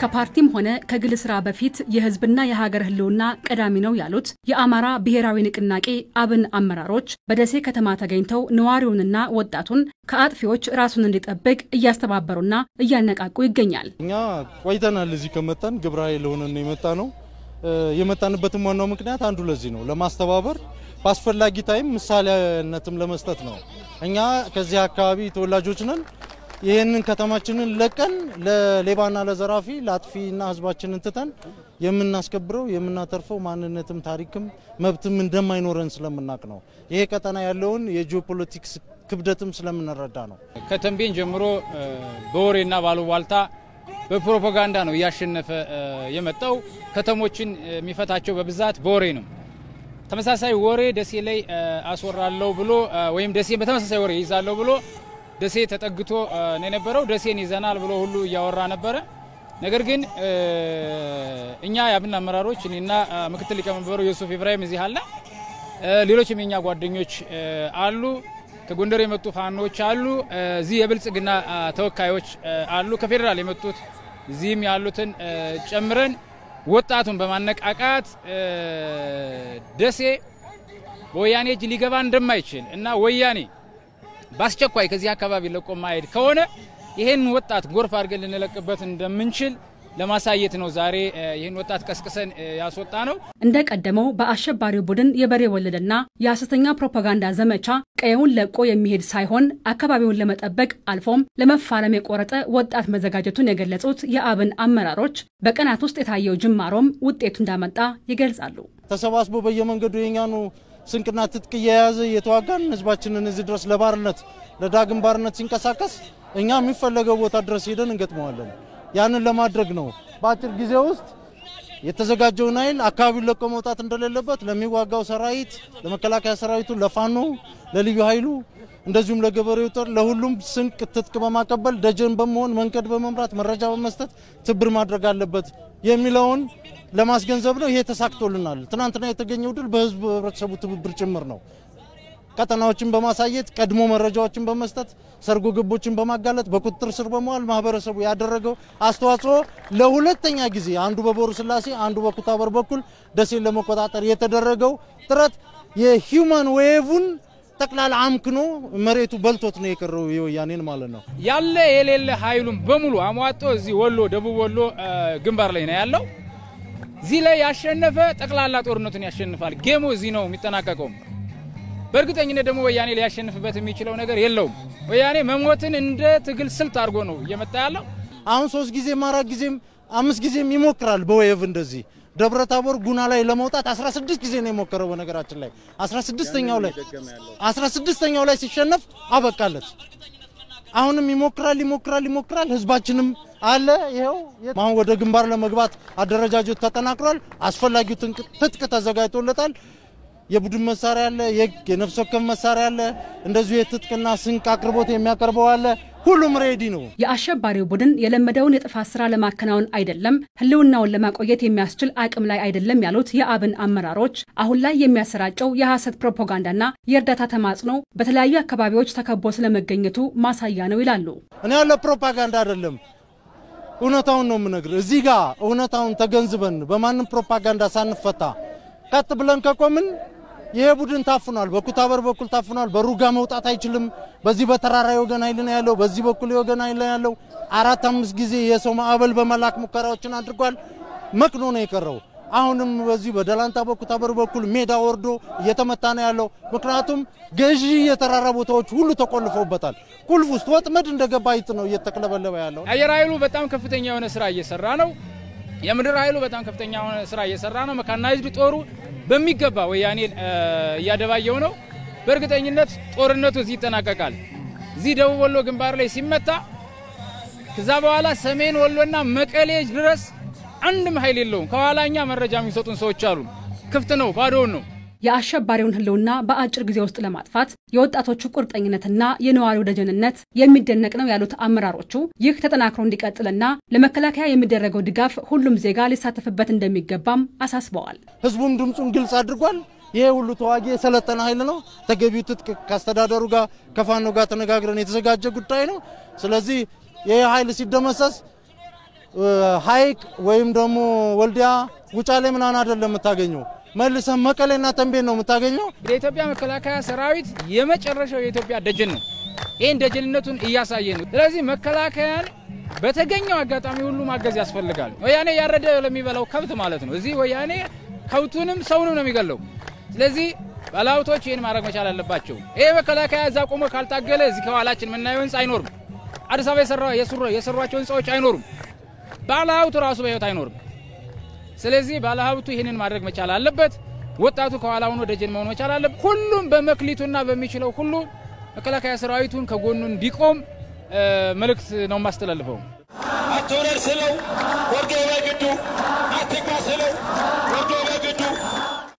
ከፓርቲም ሆነ ከግል ስራ በፊት የህዝብና የሀገር ህልውና ቀዳሚ ነው ያሉት የአማራ ብሔራዊ ንቅናቄ አብን አመራሮች በደሴ ከተማ ተገኝተው ነዋሪውንና ወጣቱን ከአጥፊዎች ራሱን እንዲጠብቅ እያስተባበሩና እያነቃቁ ይገኛል። እኛ ቆይተናል። እዚህ ከመጣን ግብረ ኃይል ሆነን ነው የመጣ ነው። የመጣንበትም ዋናው ምክንያት አንዱ ለዚህ ነው፣ ለማስተባበር በአስፈላጊ ታይም ምሳሌነትም ለመስጠት ነው። እኛ ከዚህ አካባቢ ተወላጆች ነን። ይህንን ከተማችንን ለቀን ለሌባና ለዘራፊ ለአጥፊና ህዝባችንን ትተን የምናስከብረው የምናተርፈው ማንነትም ታሪክም መብትም እንደማይኖረን ስለምናውቅ ነው። ይሄ ቀጠና ያለውን የጂኦፖለቲክስ ክብደትም ስለምንረዳ ነው። ከተንቤን ጀምሮ በወሬና ባሉባልታ በፕሮፓጋንዳ ነው እያሸነፈ የመጣው። ከተሞችን የሚፈታቸው በብዛት በወሬ ነው። ተመሳሳይ ወሬ ደሴ ላይ አስወራለሁ ብሎ ወይም ደሴ በተመሳሳይ ወሬ ይዛለሁ ብሎ ደሴ ተጠግቶ ነው የነበረው። ደሴን ይዘናል ብሎ ሁሉ እያወራ ነበረ። ነገር ግን እኛ የአብን አመራሮች እኔና ምክትል ሊቀመንበሩ ዮሱፍ ኢብራሂም እዚህ አለ፣ ሌሎችም የኛ ጓደኞች አሉ፣ ከጎንደር የመጡ ፋኖች አሉ፣ እዚህ የብልጽግና ተወካዮች አሉ፣ ከፌዴራል የመጡት እዚህም ያሉትን ጨምረን ወጣቱን በማነቃቃት ደሴ በወያኔ እጅ ሊገባ እንደማይችል እና ወያኔ በአስቸኳይ ከዚህ አካባቢ ለቆ ማሄድ ከሆነ ይህን ወጣት ጎርፍ አድርገን ልንለቅበት እንደምንችል ለማሳየት ነው። ዛሬ ይህን ወጣት ቀስቅሰን ያስወጣ ነው። እንደ ቀደመው በአሸባሪው ቡድን የበሬ ወለደና የሐሰተኛ ፕሮፓጋንዳ ዘመቻ ቀየውን ለቆ የሚሄድ ሳይሆን አካባቢውን ለመጠበቅ አልፎም ለመፋለም የቆረጠ ወጣት መዘጋጀቱን የገለጹት የአብን አመራሮች በቀናት ውስጥ የታየው ጅማሮም ውጤቱ እንዳመጣ ይገልጻሉ። ተሰባስቦ በየመንገዱ የኛኑ ስንቅና ትጥቅ እየያዘ እየተዋጋን ህዝባችንን እዚህ ድረስ ለባርነት ለዳግም ባርነት ሲንቀሳቀስ እኛ የሚፈለገው ቦታ ድረስ ሄደን እንገጥመዋለን። ያንን ለማድረግ ነው በአጭር ጊዜ ውስጥ የተዘጋጀውን ኃይል አካባቢውን ለቆ መውጣት እንደሌለበት ለሚዋጋው ሰራዊት፣ ለመከላከያ ሰራዊቱ፣ ለፋኖ፣ ለልዩ ኃይሉ እንደዚሁም ለገበሬው ጦር ለሁሉም ስንቅ ትጥቅ በማቀበል ደጀን በመሆን መንገድ በመምራት መረጃ በመስጠት ትብር ማድረግ አለበት የሚለውን ለማስገንዘብ ነው። ይሄ ተሳክቶልናል። ትናንትና የተገኘው ድል በህዝቡ ህብረተሰቡ ትብብር ጭምር ነው። ቀጠናዎችን በማሳየት ቀድሞ መረጃዎችን በመስጠት ሰርጎ ግቦችን በማጋለጥ በቁጥጥር ስር በመዋል ማህበረሰቡ ያደረገው አስተዋጽኦ ለሁለተኛ ጊዜ አንዱ በቦሩ ስላሴ አንዱ በኩታበር በኩል ደሴን ለመቆጣጠር የተደረገው ጥረት የሂውማን ዌቭን ጠቅላላ አምክኖ መሬቱ በልቶት ነው የቀረው የወያኔን ማለት ነው። ያለ የሌለ ኃይሉን በሙሉ አሟጦ እዚህ ወሎ ደቡብ ወሎ ግንባር ላይ ነው ያለው። እዚህ ላይ ያሸነፈ ጠቅላላ ጦርነቱን ያሸንፋል። ጌሙ እዚህ ነው የሚጠናቀቀው። በእርግጠኝነት ደግሞ ወያኔ ሊያሸንፍበት የሚችለው ነገር የለውም። ወያኔ መሞትን እንደ ትግል ስልት አድርጎ ነው እየመጣ ያለው። አሁን ሶስት ጊዜም አራት ጊዜም አምስት ጊዜም ይሞክራል በወየብ እንደዚህ ደብረ ታቦር ጉና ላይ ለመውጣት 16 ጊዜ ነው የሞከረው። በነገራችን ላይ 16ኛው ላይ 16ኛው ላይ ሲሸነፍ አበቃለት። አሁንም ይሞክራል ይሞክራል ይሞክራል። ህዝባችንም አለ ይኸው። አሁን ወደ ግንባር ለመግባት አደረጃጀት ተጠናክሯል። አስፈላጊው ትጥቅ ተዘጋጅቶለታል። የቡድን መሳሪያ አለ፣ የነፍስ ወከፍ መሳሪያ አለ። እንደዚሁ የትጥቅና ስንቅ አቅርቦት የሚያቀርበው አለ። ሁሉም ሬዲ ነው። የአሸባሪው ቡድን የለመደውን የጥፋት ስራ ለማከናወን አይደለም ህልውናውን ለማቆየት የሚያስችል አቅም ላይ አይደለም ያሉት የአብን አመራሮች አሁን ላይ የሚያሰራጨው የሐሰት ፕሮፓጋንዳና የእርዳታ ተማጽኖ በተለያዩ አካባቢዎች ተከቦ ስለመገኘቱ ማሳያ ነው ይላሉ። እኔ ያለ ፕሮፓጋንዳ አይደለም እውነታውን ነው የምነግር። እዚህ ጋር እውነታውን ተገንዝበን በማንም ፕሮፓጋንዳ ሳንፈታ ቀጥ ብለን ከቆምን ይሄ ቡድን ታፍኗል። በኩታበር በኩል ታፍኗል። በሩጋ መውጣት አይችልም። በዚህ በተራራ የወገን ኃይል ነው ያለው፣ በዚህ በኩል የወገን ኃይል ነው ያለው። አራት አምስት ጊዜ የሰው ማዕበል በመላክ ሙከራዎችን አድርጓል። መክኖ ነው የቀረው። አሁንም በዚህ በደላንታ በኩታበር በኩል ሜዳ ወርዶ እየተመታ ነው ያለው። ምክንያቱም ገዢ የተራራ ቦታዎች ሁሉ ተቆልፈውበታል። ቁልፍ ውስጥ ወጥመድ እንደገባ አይጥ ነው እየተቅለበለበ ያለው። አየር ኃይሉ በጣም ከፍተኛ የሆነ ስራ እየሰራ ነው። የምድር ኃይሉ በጣም ከፍተኛ የሆነ ስራ እየሰራ ነው። መካናይዝድ ጦሩ በሚገባ ወያኔ እያደባየው ነው። በእርግጠኝነት ጦርነቱ እዚህ ይጠናቀቃል። እዚህ ደቡብ ወሎ ግንባር ላይ ሲመታ ከዛ በኋላ ሰሜን ወሎና መቀሌ ድረስ አንድም ኃይል የለውም። ከኋላኛ መረጃ የሚሰጡን ሰዎች አሉ። ክፍት ነው፣ ባዶውን ነው። የአሸባሪውን ህልውና በአጭር ጊዜ ውስጥ ለማጥፋት የወጣቶቹ ቁርጠኝነትና የነዋሪው ደጀንነት የሚደነቅ ነው ያሉት አመራሮቹ ይህ ተጠናክሮ እንዲቀጥልና ለመከላከያ የሚደረገው ድጋፍ ሁሉም ዜጋ ሊሳተፍበት እንደሚገባም አሳስበዋል። ህዝቡም ድምፁን ግልጽ አድርጓል። ይሄ ሁሉ ተዋጊ የሰለጠነ ኃይል ነው። ተገቢው ትጥቅ ከአስተዳደሩ ጋር ከፋኖ ጋር ተነጋግረን የተዘጋጀ ጉዳይ ነው። ስለዚህ ይህ ኃይል ሲደመሰስ ሀይቅ ወይም ደግሞ ወልዲያ ውጫሌ ምናምን አይደለም የምታገኘው መልሰን መቀሌና ተንቤን ነው የምታገኘው። የኢትዮጵያ መከላከያ ሰራዊት የመጨረሻው የኢትዮጵያ ደጀን ነው። ይህን ደጀንነቱን እያሳየ ነው። ስለዚህ መከላከያን በተገኘው አጋጣሚ ሁሉ ማገዝ ያስፈልጋል። ወያኔ ያረደ ለሚበላው ከብት ማለት ነው። እዚህ ወያኔ ከብቱንም ሰውንም ነው የሚገለው። ስለዚህ ባለሀብቶች ይህን ማድረግ መቻል አለባቸው። ይሄ መከላከያ እዛ ቆሞ ካልታገለ እዚህ ከኋላችን የምናየው ህንፃ አይኖርም። አዲስ አበባ የሰሯቸው ህንፃዎች አይኖሩም። ባለሀብቱ ራሱ በህይወት አይኖርም። ስለዚህ ባለሀብቱ ይህንን ማድረግ መቻል አለበት። ወጣቱ ከኋላ ሆኖ ደጀን መሆን መቻል አለበት። ሁሉም በመክሊቱና በሚችለው ሁሉ መከላከያ ሰራዊቱን ከጎኑ እንዲቆም መልእክት ነው የማስተላልፈው። አትውረድ ስለው ወርዶ ላይ አትግባ ስለው ወርዶ